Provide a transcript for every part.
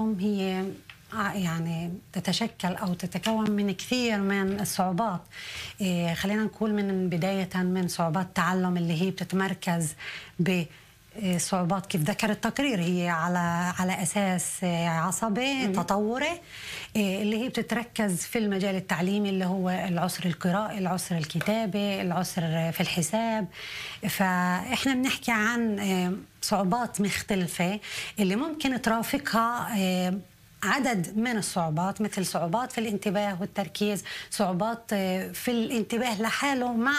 هي آه، يعني تتشكل او تتكون من كثير من الصعوبات إيه، خلينا نقول من بدايه من صعوبات تعلم اللي هي بتتمركز ب إيه، صعوبات كيف ذكر التقرير هي على على اساس إيه، عصبي تطوري إيه، اللي هي بتتركز في المجال التعليمي اللي هو العسر القراءة العسر الكتابة العسر في الحساب فاحنا بنحكي عن صعوبات مختلفة اللي ممكن ترافقها عدد من الصعوبات مثل صعوبات في الانتباه والتركيز صعوبات آه، في الانتباه لحاله مع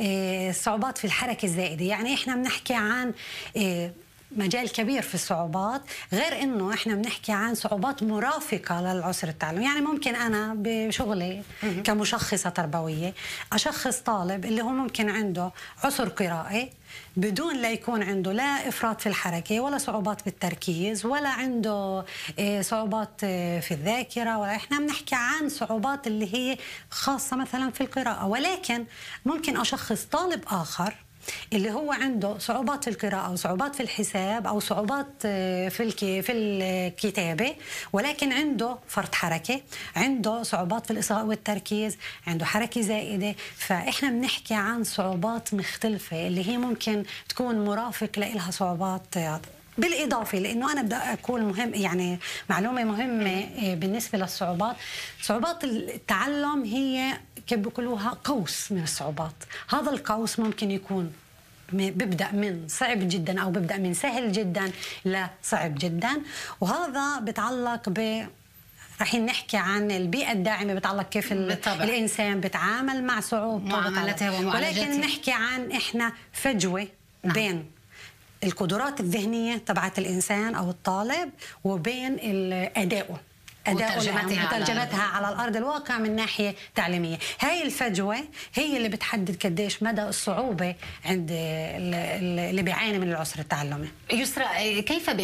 آه، صعوبات في الحركة الزائدة يعني إحنا بنحكي عن آه، مجال كبير في الصعوبات غير انه احنا بنحكي عن صعوبات مرافقه للعسر التعلمي يعني ممكن انا بشغلي كمشخصه تربويه اشخص طالب اللي هو ممكن عنده عسر قرائي بدون لا يكون عنده لا افراط في الحركه ولا صعوبات بالتركيز ولا عنده إيه، صعوبات إيه، في الذاكره ولا احنا بنحكي عن صعوبات اللي هي خاصه مثلا في القراءه ولكن ممكن اشخص طالب اخر اللي هو عنده صعوبات في القراءة أو صعوبات في الحساب أو صعوبات آه، في في الكتابة ولكن عنده فرط حركة عنده صعوبات في الإصغاء والتركيز عنده حركة زائدة فإحنا بنحكي عن صعوبات مختلفة اللي هي ممكن تكون مرافق لإلها صعوبات آه، بالاضافه لانه انا بدي اكون مهم يعني معلومه مهمه آه، بالنسبه للصعوبات صعوبات التعلم هي كيف بيقولوها قوس من الصعوبات هذا القوس ممكن يكون ببدا من صعب جدا او ببدا من سهل جدا لصعب جدا وهذا بتعلق ب رح نحكي عن البيئة الداعمة بتعلق كيف بالطبع. الإنسان بتعامل مع صعوبته ولكن نحكي عن إحنا فجوة نعم. بين القدرات الذهنيه تبعت الانسان او الطالب وبين ادائه وترجمتها على, ترجمتها على الارض الواقع من ناحيه تعليميه، هاي الفجوه هي اللي بتحدد قديش مدى الصعوبه عند اللي بيعاني من العسر التعلمي. يسرى كيف